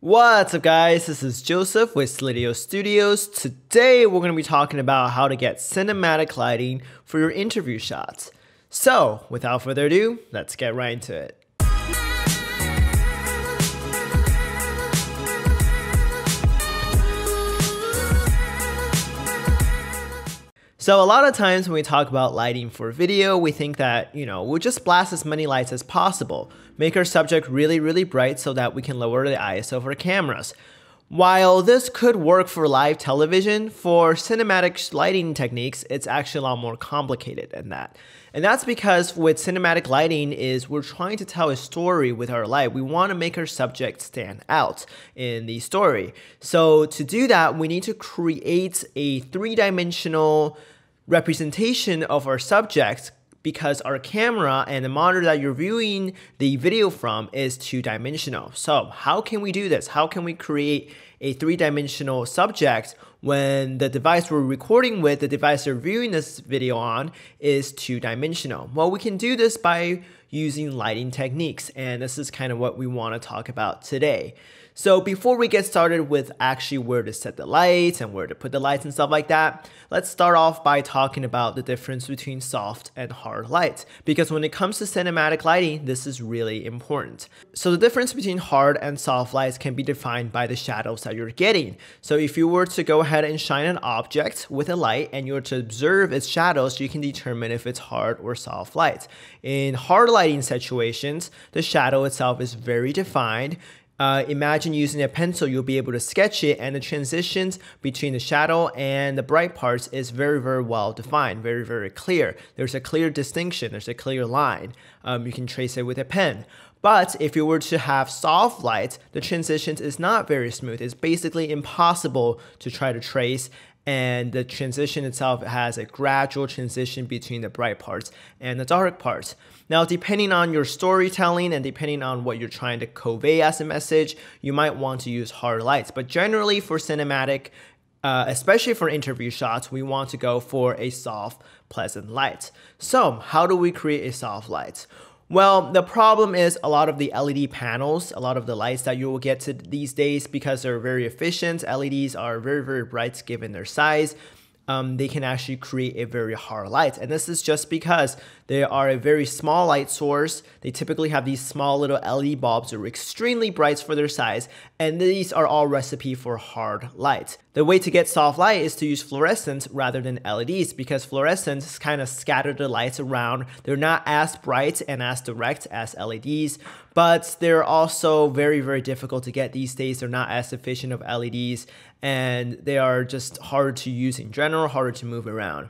What's up guys, this is Joseph with Slidio Studios. Today we're going to be talking about how to get cinematic lighting for your interview shots. So without further ado, let's get right into it. So a lot of times when we talk about lighting for video, we think that, you know, we'll just blast as many lights as possible, make our subject really, really bright so that we can lower the ISO for cameras. While this could work for live television, for cinematic lighting techniques, it's actually a lot more complicated than that. And that's because with cinematic lighting is we're trying to tell a story with our light. We want to make our subject stand out in the story. So to do that, we need to create a three-dimensional representation of our subject because our camera and the monitor that you're viewing the video from is two-dimensional. So how can we do this? How can we create a three-dimensional subject when the device we're recording with, the device you're viewing this video on, is two-dimensional? Well, we can do this by using lighting techniques. And this is kind of what we want to talk about today. So before we get started with actually where to set the lights and where to put the lights and stuff like that, let's start off by talking about the difference between soft and hard lights. Because when it comes to cinematic lighting, this is really important. So the difference between hard and soft lights can be defined by the shadows that you're getting. So if you were to go ahead and shine an object with a light and you were to observe its shadows, you can determine if it's hard or soft light. In hard Lighting situations, the shadow itself is very defined. Uh, imagine using a pencil, you'll be able to sketch it, and the transitions between the shadow and the bright parts is very, very well defined, very, very clear. There's a clear distinction, there's a clear line. Um, you can trace it with a pen. But if you were to have soft lights, the transitions is not very smooth. It's basically impossible to try to trace and the transition itself has a gradual transition between the bright parts and the dark parts. Now, depending on your storytelling and depending on what you're trying to convey as a message, you might want to use hard lights. But generally, for cinematic, uh, especially for interview shots, we want to go for a soft, pleasant light. So, how do we create a soft light? Well, the problem is a lot of the LED panels, a lot of the lights that you will get to these days because they're very efficient. LEDs are very, very bright given their size. Um, they can actually create a very hard light. And this is just because they are a very small light source. They typically have these small little LED bulbs that are extremely bright for their size, and these are all recipe for hard light. The way to get soft light is to use fluorescents rather than LEDs because fluorescents kind of scatter the lights around. They're not as bright and as direct as LEDs, but they're also very, very difficult to get these days. They're not as efficient of LEDs and they are just hard to use in general, harder to move around.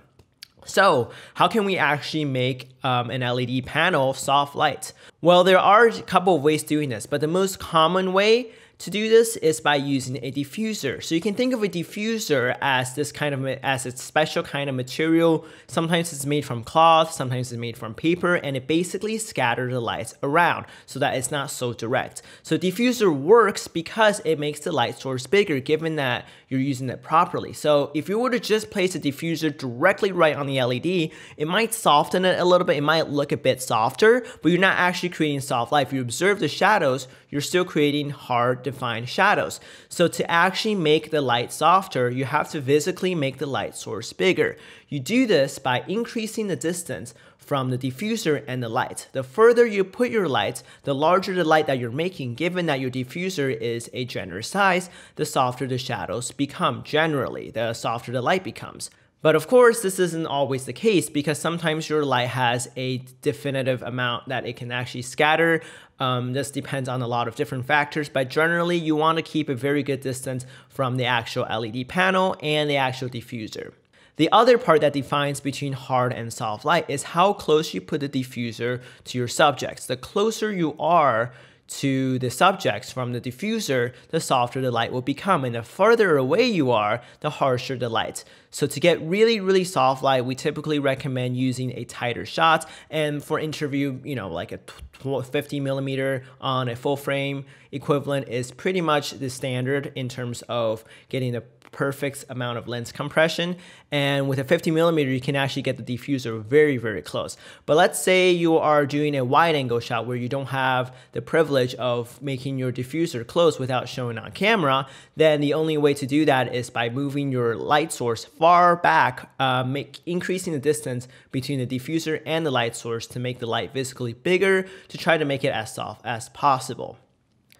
So how can we actually make um, an LED panel soft light? Well, there are a couple of ways doing this, but the most common way to do this is by using a diffuser. So you can think of a diffuser as this kind of, as a special kind of material. Sometimes it's made from cloth, sometimes it's made from paper, and it basically scatters the lights around so that it's not so direct. So diffuser works because it makes the light source bigger given that you're using it properly. So if you were to just place a diffuser directly right on the LED, it might soften it a little bit, it might look a bit softer, but you're not actually creating soft light. If you observe the shadows, you're still creating hard defined shadows. So to actually make the light softer, you have to physically make the light source bigger. You do this by increasing the distance from the diffuser and the light. The further you put your light, the larger the light that you're making, given that your diffuser is a generous size, the softer the shadows become generally, the softer the light becomes. But of course, this isn't always the case because sometimes your light has a definitive amount that it can actually scatter. Um, this depends on a lot of different factors, but generally you want to keep a very good distance from the actual LED panel and the actual diffuser. The other part that defines between hard and soft light is how close you put the diffuser to your subjects. The closer you are to the subjects from the diffuser, the softer the light will become, and the farther away you are, the harsher the light. So to get really, really soft light, we typically recommend using a tighter shot. And for interview, you know, like a 50 millimeter on a full frame equivalent is pretty much the standard in terms of getting the perfect amount of lens compression. And with a 50 millimeter, you can actually get the diffuser very, very close. But let's say you are doing a wide angle shot where you don't have the privilege of making your diffuser close without showing on camera, then the only way to do that is by moving your light source far back, uh, make, increasing the distance between the diffuser and the light source to make the light physically bigger to try to make it as soft as possible.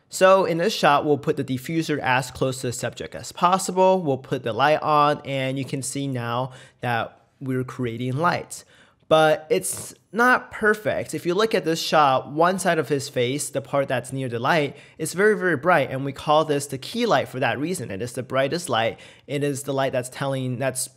So in this shot, we'll put the diffuser as close to the subject as possible. We'll put the light on and you can see now that we're creating lights but it's not perfect. If you look at this shot, one side of his face, the part that's near the light, is very, very bright, and we call this the key light for that reason. It is the brightest light. It is the light that's telling, that's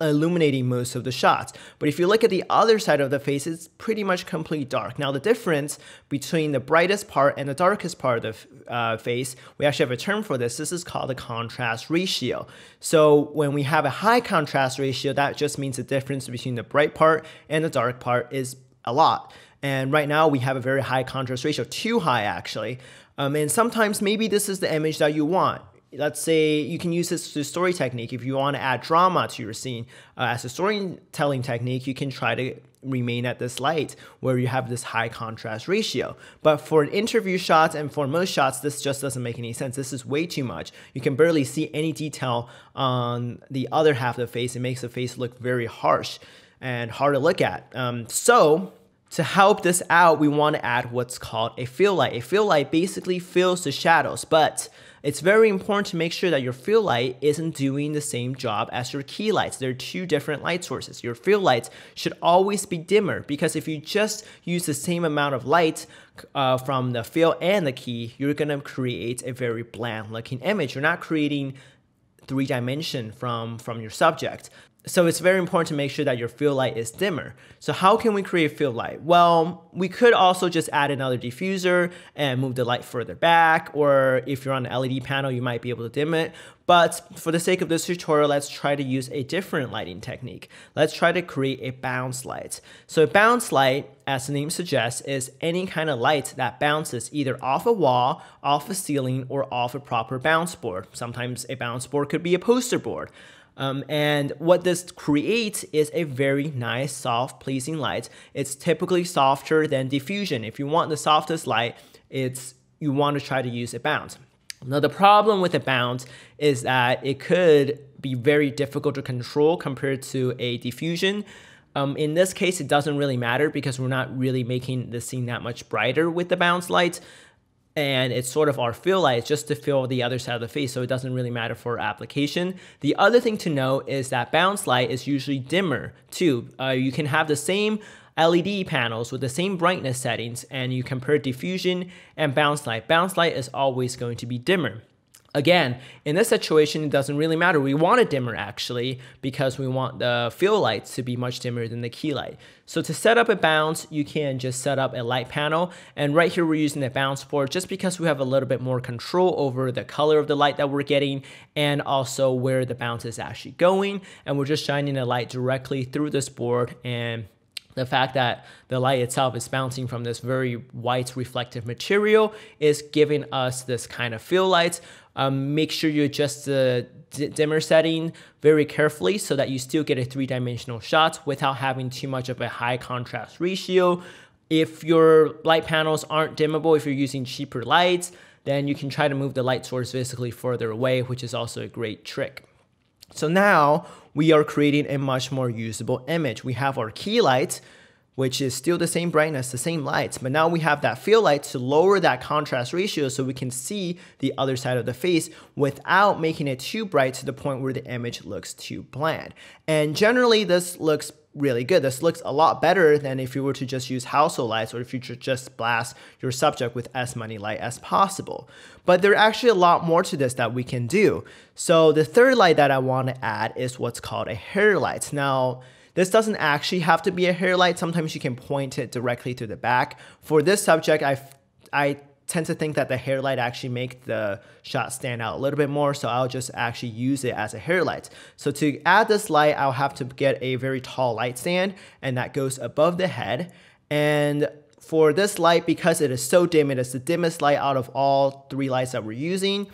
illuminating most of the shots. But if you look at the other side of the face, it's pretty much complete dark. Now the difference between the brightest part and the darkest part of the uh, face, we actually have a term for this. This is called the contrast ratio. So when we have a high contrast ratio, that just means the difference between the bright part and the dark part is a lot. And right now we have a very high contrast ratio, too high actually. Um, and sometimes maybe this is the image that you want let's say you can use this story technique. If you want to add drama to your scene uh, as a storytelling technique, you can try to remain at this light where you have this high contrast ratio. But for an interview shots and for most shots, this just doesn't make any sense. This is way too much. You can barely see any detail on the other half of the face. It makes the face look very harsh and hard to look at. Um, so to help this out, we want to add what's called a fill light. A fill light basically fills the shadows, but it's very important to make sure that your fill light isn't doing the same job as your key lights. They're two different light sources. Your fill lights should always be dimmer because if you just use the same amount of light uh, from the fill and the key, you're gonna create a very bland looking image. You're not creating three dimension from, from your subject. So it's very important to make sure that your field light is dimmer. So how can we create field light? Well, we could also just add another diffuser and move the light further back, or if you're on an LED panel, you might be able to dim it. But for the sake of this tutorial, let's try to use a different lighting technique. Let's try to create a bounce light. So a bounce light, as the name suggests, is any kind of light that bounces either off a wall, off a ceiling, or off a proper bounce board. Sometimes a bounce board could be a poster board. Um, and what this creates is a very nice, soft, pleasing light. It's typically softer than diffusion. If you want the softest light, it's you want to try to use a bounce. Now the problem with a bounce is that it could be very difficult to control compared to a diffusion. Um, in this case, it doesn't really matter because we're not really making the scene that much brighter with the bounce light and it's sort of our fill light, it's just to fill the other side of the face, so it doesn't really matter for application. The other thing to know is that bounce light is usually dimmer too. Uh, you can have the same LED panels with the same brightness settings and you compare diffusion and bounce light. Bounce light is always going to be dimmer. Again, in this situation, it doesn't really matter. We want it dimmer actually because we want the fill lights to be much dimmer than the key light. So to set up a bounce, you can just set up a light panel. And right here, we're using the bounce board just because we have a little bit more control over the color of the light that we're getting and also where the bounce is actually going. And we're just shining a light directly through this board and the fact that the light itself is bouncing from this very white reflective material is giving us this kind of fill lights. Um, make sure you adjust the uh, dimmer setting very carefully so that you still get a three-dimensional shot without having too much of a high contrast ratio. If your light panels aren't dimmable, if you're using cheaper lights, then you can try to move the light source physically further away, which is also a great trick. So now we are creating a much more usable image. We have our key lights, which is still the same brightness, the same lights, but now we have that fill light to lower that contrast ratio so we can see the other side of the face without making it too bright to the point where the image looks too bland. And generally this looks really good. This looks a lot better than if you were to just use household lights or if you just blast your subject with as many light as possible. But there are actually a lot more to this that we can do. So the third light that I want to add is what's called a hair light. Now, this doesn't actually have to be a hair light. Sometimes you can point it directly to the back. For this subject, I I tend to think that the hair light actually make the shot stand out a little bit more, so I'll just actually use it as a hair light. So to add this light, I'll have to get a very tall light stand, and that goes above the head. And for this light, because it is so dim, it is the dimmest light out of all three lights that we're using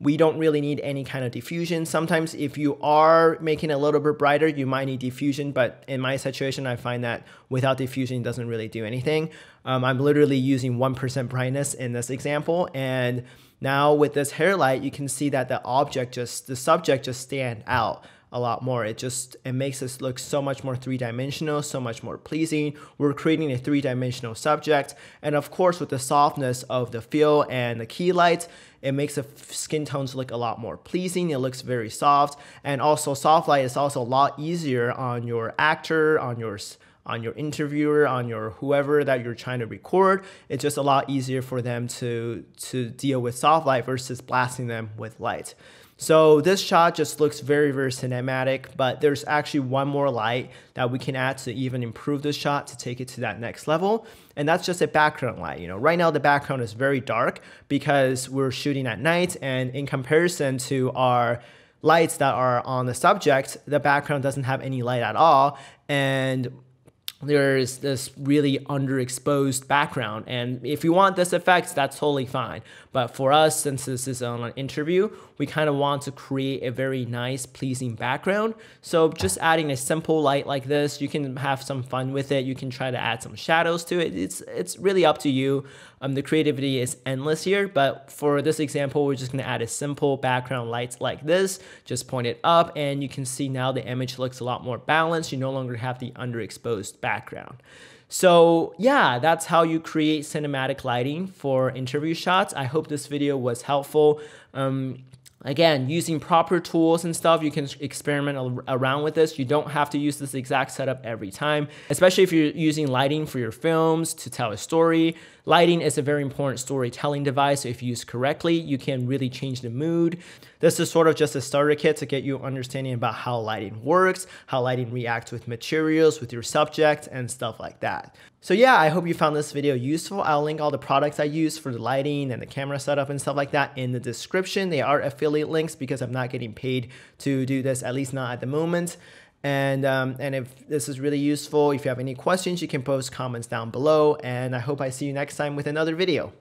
we don't really need any kind of diffusion. Sometimes if you are making it a little bit brighter, you might need diffusion, but in my situation, I find that without diffusion, doesn't really do anything. Um, I'm literally using 1% brightness in this example. And now with this hair light, you can see that the object just, the subject just stand out a lot more. It just it makes us look so much more three-dimensional, so much more pleasing. We're creating a three-dimensional subject. And of course, with the softness of the feel and the key lights, it makes the skin tones look a lot more pleasing. It looks very soft. And also soft light is also a lot easier on your actor, on your on your interviewer, on your whoever that you're trying to record. It's just a lot easier for them to to deal with soft light versus blasting them with light. So this shot just looks very, very cinematic, but there's actually one more light that we can add to even improve the shot to take it to that next level. And that's just a background light. You know, right now the background is very dark because we're shooting at night and in comparison to our lights that are on the subject, the background doesn't have any light at all. And there is this really underexposed background. And if you want this effect, that's totally fine. But for us, since this is on an interview, we kind of want to create a very nice, pleasing background. So just adding a simple light like this, you can have some fun with it. You can try to add some shadows to it. It's, it's really up to you. Um, the creativity is endless here, but for this example, we're just gonna add a simple background light like this, just point it up, and you can see now the image looks a lot more balanced. You no longer have the underexposed background background. So yeah, that's how you create cinematic lighting for interview shots. I hope this video was helpful. Um, Again, using proper tools and stuff, you can experiment around with this. You don't have to use this exact setup every time, especially if you're using lighting for your films to tell a story. Lighting is a very important storytelling device. So if used correctly, you can really change the mood. This is sort of just a starter kit to get you understanding about how lighting works, how lighting reacts with materials, with your subject, and stuff like that. So yeah, I hope you found this video useful. I'll link all the products I use for the lighting and the camera setup and stuff like that in the description. They are affiliate links because I'm not getting paid to do this, at least not at the moment. And, um, and if this is really useful, if you have any questions, you can post comments down below. And I hope I see you next time with another video.